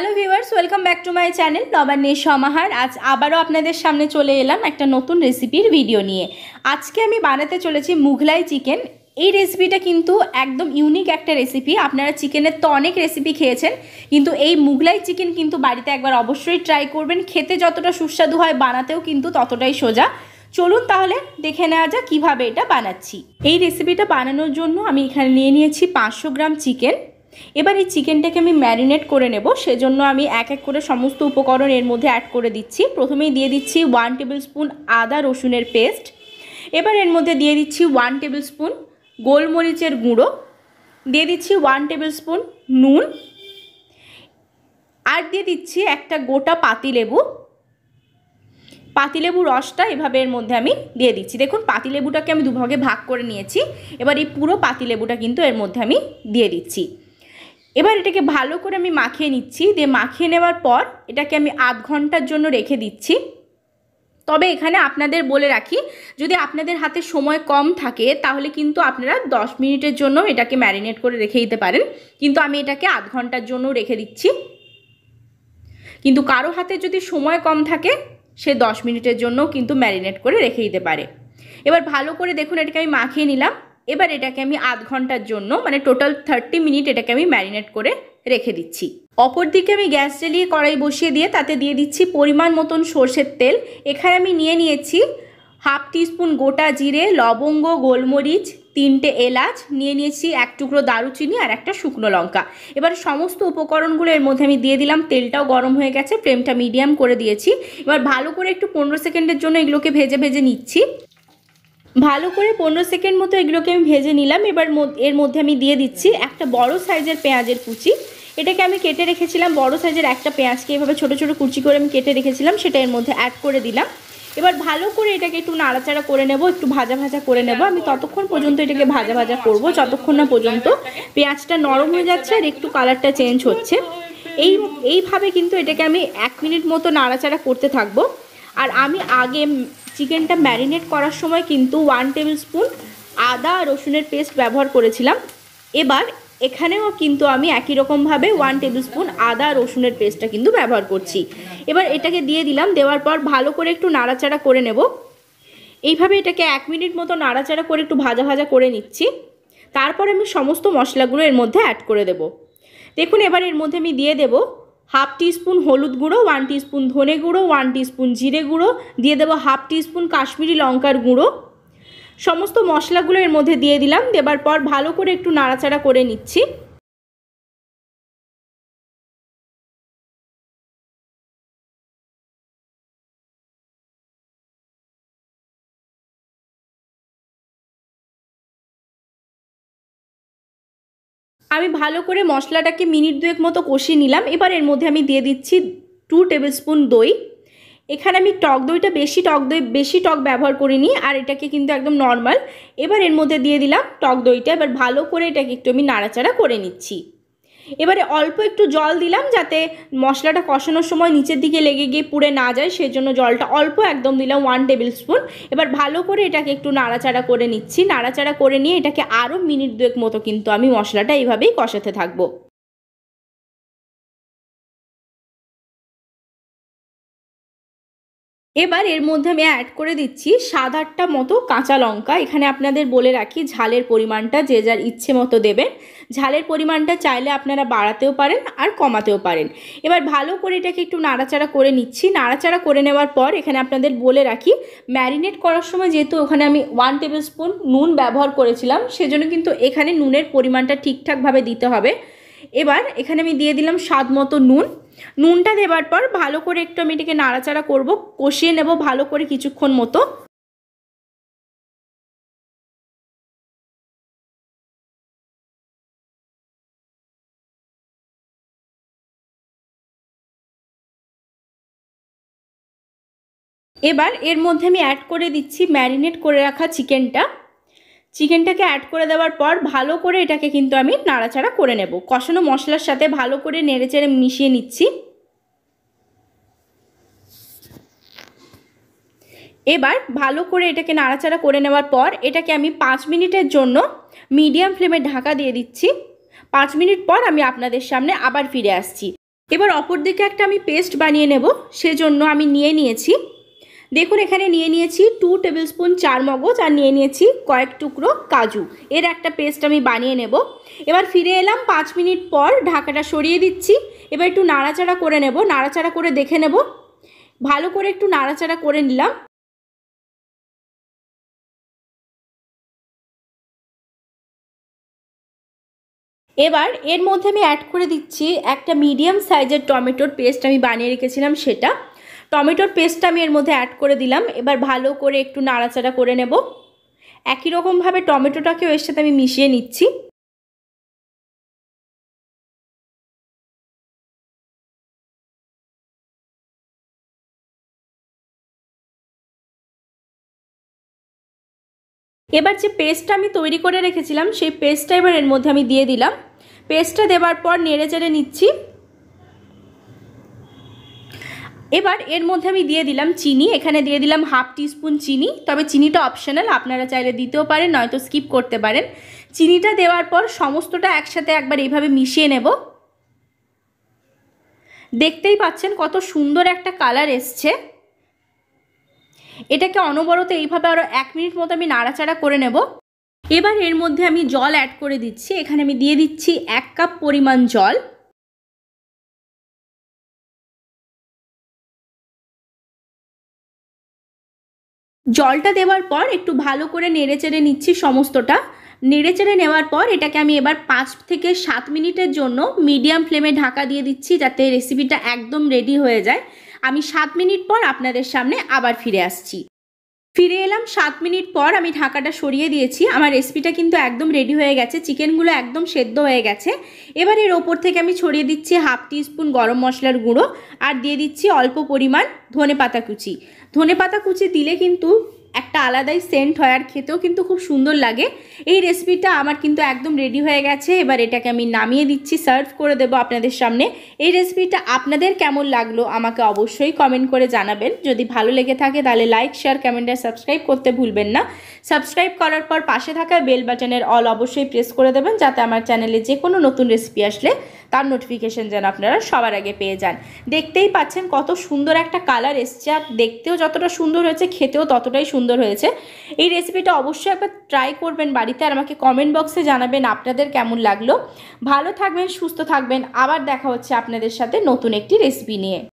hello viewers welcome back to my channel নবান্নে সমাহার আজ আবারও আপনাদের সামনে চলে এলাম একটা নতুন রেসিপির ভিডিও নিয়ে আজকে আমি বানাতে চলেছি মুঘলাই চিকেন এই রেসিপিটা কিন্তু একদম ইউনিক একটা রেসিপি আপনারা চিকেনের তো অনেক রেসিপি খেয়েছেন কিন্তু এই মুঘলাই চিকেন কিন্তু বাড়িতে একবার অবশ্যই ট্রাই করবেন খেতে যতটা সুস্বাদু হয় বানাতেও কিন্তু ততটাই সোজা চলুন তাহলে দেখে নেওয়া যাক কীভাবে এটা বানাচ্ছি এই রেসিপিটা বানানোর জন্য আমি এখানে নিয়ে নিয়েছি পাঁচশো গ্রাম চিকেন এবার এই চিকেনটাকে আমি ম্যারিনেট করে নেব সেজন্য আমি এক এক করে সমস্ত উপকরণ এর মধ্যে অ্যাড করে দিচ্ছি প্রথমেই দিয়ে দিচ্ছি ওয়ান টেবিল স্পুন আদা রসুনের পেস্ট এবার এর মধ্যে দিয়ে দিচ্ছি ওয়ান টেবিল স্পুন গোলমরিচের গুঁড়ো দিয়ে দিচ্ছি ওয়ান টেবিল স্পুন নুন আর দিয়ে দিচ্ছি একটা গোটা পাতিলেবু পাতিলেবু রসটা এভাবে এর মধ্যে আমি দিয়ে দিচ্ছি দেখুন পাতিলেবুটাকে আমি দুভাগে ভাগ করে নিয়েছি এবার এই পুরো পাতিলেবুটা কিন্তু এর মধ্যে আমি দিয়ে দিচ্ছি এবার এটাকে ভালো করে আমি মাখিয়ে নিচ্ছি দিয়ে মাখিয়ে নেওয়ার পর এটাকে আমি আধ ঘন্টার জন্য রেখে দিচ্ছি তবে এখানে আপনাদের বলে রাখি যদি আপনাদের হাতে সময় কম থাকে তাহলে কিন্তু আপনারা 10 মিনিটের জন্য এটাকে ম্যারিনেট করে রেখে দিতে পারেন কিন্তু আমি এটাকে আধ ঘন্টার জন্য রেখে দিচ্ছি কিন্তু কারো হাতে যদি সময় কম থাকে সে 10 মিনিটের জন্য কিন্তু ম্যারিনেট করে রেখে দিতে পারে এবার ভালো করে দেখুন এটাকে আমি মাখিয়ে নিলাম এবার এটাকে আমি আধ ঘন্টার জন্য মানে টোটাল থার্টি মিনিট এটাকে আমি ম্যারিনেট করে রেখে দিচ্ছি অপরদিকে আমি গ্যাস জ্বালিয়ে কড়াই বসিয়ে দিয়ে তাতে দিয়ে দিচ্ছি পরিমাণ মতন সর্ষের তেল এখানে আমি নিয়ে নিয়েছি হাফ টিস্পুন গোটা জিরে লবঙ্গ গোলমরিচ তিনটে এলাচ নিয়ে নিয়েছি এক টুকরো দারুচিনি আর একটা শুকনো লঙ্কা এবার সমস্ত উপকরণগুলো এর মধ্যে আমি দিয়ে দিলাম তেলটাও গরম হয়ে গেছে ফ্লেমটা মিডিয়াম করে দিয়েছি এবার ভালো করে একটু পনেরো সেকেন্ডের জন্য এগুলোকে ভেজে ভেজে নিচ্ছি ভালো করে পনেরো সেকেন্ড মতো এগুলোকে আমি ভেজে নিলাম এবার এর মধ্যে আমি দিয়ে দিচ্ছি একটা বড় সাইজের পেঁয়াজের কুচি এটাকে আমি কেটে রেখেছিলাম বড় সাইজের একটা পেঁয়াজকে এভাবে ছোট ছোট কুচি করে আমি কেটে রেখেছিলাম সেটা এর মধ্যে অ্যাড করে দিলাম এবার ভালো করে এটাকে একটু নাড়াচাড়া করে নেব একটু ভাজা ভাজা করে নেব আমি ততক্ষণ পর্যন্ত এটাকে ভাজা ভাজা করব যতক্ষণ না পর্যন্ত পেঁয়াজটা নরম হয়ে যাচ্ছে আর একটু কালারটা চেঞ্জ হচ্ছে এই এইভাবে কিন্তু এটাকে আমি এক মিনিট মতো নাড়াচাড়া করতে থাকবো আর আমি আগে চিকেনটা ম্যারিনেট করার সময় কিন্তু ওয়ান টেবিল স্পুন আদা রসুনের পেস্ট ব্যবহার করেছিলাম এবার এখানেও কিন্তু আমি একই রকমভাবে ওয়ান টেবিল স্পুন আদা রসুনের পেস্টটা কিন্তু ব্যবহার করছি এবার এটাকে দিয়ে দিলাম দেওয়ার পর ভালো করে একটু নাড়াচাড়া করে নেব এইভাবে এটাকে এক মিনিট মতো নাড়াচাড়া করে একটু ভাজা ভাজা করে নিচ্ছি তারপর আমি সমস্ত মশলাগুলো এর মধ্যে অ্যাড করে দেব দেখুন এবার এর মধ্যে আমি দিয়ে দেবো হাফ টিস্পুন হলুদ গুঁড়ো ওয়ান টিস্পুন ধনে গুঁড়ো ওয়ান টিস্পুন জিরে গুঁড়ো দিয়ে দেবো হাফ টিস্পুন কাশ্মীরি লঙ্কার গুঁড়ো সমস্ত মশলাগুলো এর মধ্যে দিয়ে দিলাম দেবার পর ভালো করে একটু নাড়াচাড়া করে নিচ্ছি আমি ভালো করে মশলাটাকে মিনিট দুয়েক মতো কষিয়ে নিলাম এবার এর মধ্যে আমি দিয়ে দিচ্ছি টু টেবিল স্পুন দই এখানে আমি টক দইটা বেশি টক দই বেশি টক ব্যবহার করিনি আর এটাকে কিন্তু একদম নর্মাল এবার এর মধ্যে দিয়ে দিলাম টক দইটা এবার ভালো করে এটাকে একটু আমি নাড়াচাড়া করে নিচ্ছি এবারে অল্প একটু জল দিলাম যাতে মশলাটা কষানোর সময় নিচের দিকে লেগে গিয়ে পুড়ে না যায় সেই জন্য জলটা অল্প একদম দিলাম ওয়ান টেবিল স্পুন এবার ভালো করে এটাকে একটু নাড়াচাড়া করে নিচ্ছি নাড়াচাড়া করে নিয়ে এটাকে আরও মিনিট দুয়েক মতো কিন্তু আমি মশলাটা এইভাবেই কষাতে থাকবো এবার এর মধ্যে আমি অ্যাড করে দিচ্ছি সাত আটটা মতো কাঁচা লঙ্কা এখানে আপনাদের বলে রাখি ঝালের পরিমাণটা যে যার ইচ্ছে মতো দেবেন ঝালের পরিমাণটা চাইলে আপনারা বাড়াতেও পারেন আর কমাতেও পারেন এবার ভালো করে এটাকে একটু নাড়াচাড়া করে নিচ্ছি নাড়াচাড়া করে নেওয়ার পর এখানে আপনাদের বলে রাখি ম্যারিনেট করার সময় যেহেতু ওখানে আমি ওয়ান টেবিল স্পুন নুন ব্যবহার করেছিলাম সেজন্য কিন্তু এখানে নুনের পরিমাণটা ঠিকঠাকভাবে দিতে হবে এবার এখানে আমি দিয়ে দিলাম স্বাদ মতো নুন নুনটা দেবার পর ভালো করে একটু আমি এটাকে নাড়াচাড়া করবো কষিয়ে নেব ভালো করে কিছুক্ষণ মতো এবার এর মধ্যে আমি অ্যাড করে দিচ্ছি ম্যারিনেট করে রাখা চিকেনটা চিকেনটাকে অ্যাড করে দেওয়ার পর ভালো করে এটাকে কিন্তু আমি নাড়াচাড়া করে নেব কষানো মশলার সাথে ভালো করে নেড়েচেড়ে মিশিয়ে নিচ্ছি এবার ভালো করে এটাকে নাড়াচাড়া করে নেওয়ার পর এটাকে আমি পাঁচ মিনিটের জন্য মিডিয়াম ফ্লেমে ঢাকা দিয়ে দিচ্ছি পাঁচ মিনিট পর আমি আপনাদের সামনে আবার ফিরে আসছি এবার অপর দিকে একটা আমি পেস্ট বানিয়ে নেব সেজন্য আমি নিয়ে নিয়েছি দেখুন এখানে নিয়ে নিয়েছি টু টেবিল স্পুন চার মগজ আর নিয়ে নিয়েছি কয়েক টুকরো কাজু এর একটা পেস্ট আমি বানিয়ে নেব এবার ফিরে এলাম পাঁচ মিনিট পর ঢাকাটা সরিয়ে দিচ্ছি এবার একটু নাড়াচাড়া করে নেব নাড়াচাড়া করে দেখে নেব ভালো করে একটু নাড়াচাড়া করে নিলাম এবার এর মধ্যে আমি অ্যাড করে দিচ্ছি একটা মিডিয়াম সাইজের টমেটোর পেস্ট আমি বানিয়ে রেখেছিলাম সেটা টমেটোর পেস্টটা আমি এর মধ্যে অ্যাড করে দিলাম এবার ভালো করে একটু নাড়াচাড়া করে নেব একই রকমভাবে টমেটোটাকেও এর সাথে আমি মিশিয়ে নিচ্ছি এবার যে পেস্টটা আমি তৈরি করে রেখেছিলাম সেই পেস্টটা এবার এর মধ্যে আমি দিয়ে দিলাম পেস্টটা দেওয়ার পর নেড়ে চেড়ে নিচ্ছি এবার এর মধ্যে আমি দিয়ে দিলাম চিনি এখানে দিয়ে দিলাম হাফ টিস্পুন চিনি তবে চিনিটা অপশনাল আপনারা চাইলে দিতেও পারেন নয়তো স্কিপ করতে পারেন চিনিটা দেওয়ার পর সমস্তটা একসাথে একবার এইভাবে মিশিয়ে নেব দেখতেই পাচ্ছেন কত সুন্দর একটা কালার এসছে এটাকে অনবরত এইভাবে আরও এক মিনিট মতো আমি নাড়াচাড়া করে নেব এবার এর মধ্যে আমি জল অ্যাড করে দিচ্ছি এখানে আমি দিয়ে দিচ্ছি এক কাপ পরিমাণ জল জলটা দেওয়ার পর একটু ভালো করে নেড়ে চেড়ে নিচ্ছি সমস্তটা নেড়ে চেড়ে নেওয়ার পর এটাকে আমি এবার পাঁচ থেকে সাত মিনিটের জন্য মিডিয়াম ফ্লেমে ঢাকা দিয়ে দিচ্ছি যাতে রেসিপিটা একদম রেডি হয়ে যায় আমি সাত মিনিট পর আপনাদের সামনে আবার ফিরে আসছি ফিরে এলাম সাত মিনিট পর আমি ঢাকাটা সরিয়ে দিয়েছি আমার রেসিপিটা কিন্তু একদম রেডি হয়ে গেছে চিকেনগুলো একদম সেদ্ধ হয়ে গেছে এবার এর ওপর থেকে আমি ছড়িয়ে দিচ্ছি হাফ টিস্পুন গরম মশলার গুঁড়ো আর দিয়ে দিচ্ছি অল্প পরিমাণ ধনে পাতা কুচি ধনে পাতা কুচি দিলে কিন্তু একটা আলাদাই সেন্ট হয় আর খেতেও কিন্তু খুব সুন্দর লাগে এই রেসিপিটা আমার কিন্তু একদম রেডি হয়ে গেছে এবার এটাকে আমি নামিয়ে দিচ্ছি সার্ভ করে দেবো আপনাদের সামনে এই রেসিপিটা আপনাদের কেমন লাগলো আমাকে অবশ্যই কমেন্ট করে জানাবেন যদি ভালো লেগে থাকে তাহলে লাইক শেয়ার কমেন্ট আর সাবস্ক্রাইব করতে ভুলবেন না সাবস্ক্রাইব করার পর পাশে থাকা বেল বাটনের অল অবশ্যই প্রেস করে দেবেন যাতে আমার চ্যানেলে যে কোনো নতুন রেসিপি আসলে তার নোটিফিকেশান যেন আপনারা সবার আগে পেয়ে যান দেখতেই পাচ্ছেন কত সুন্দর একটা কালার এসছে আর দেখতেও যতটা সুন্দর হয়েছে খেতেও ততটাই সুন্দর সুন্দর হয়েছে এই রেসিপিটা অবশ্যই একবার ট্রাই করবেন বাড়িতে আর আমাকে কমেন্ট বক্সে জানাবেন আপনাদের কেমন লাগলো ভালো থাকবেন সুস্থ থাকবেন আবার দেখা হচ্ছে আপনাদের সাথে নতুন একটি রেসিপি নিয়ে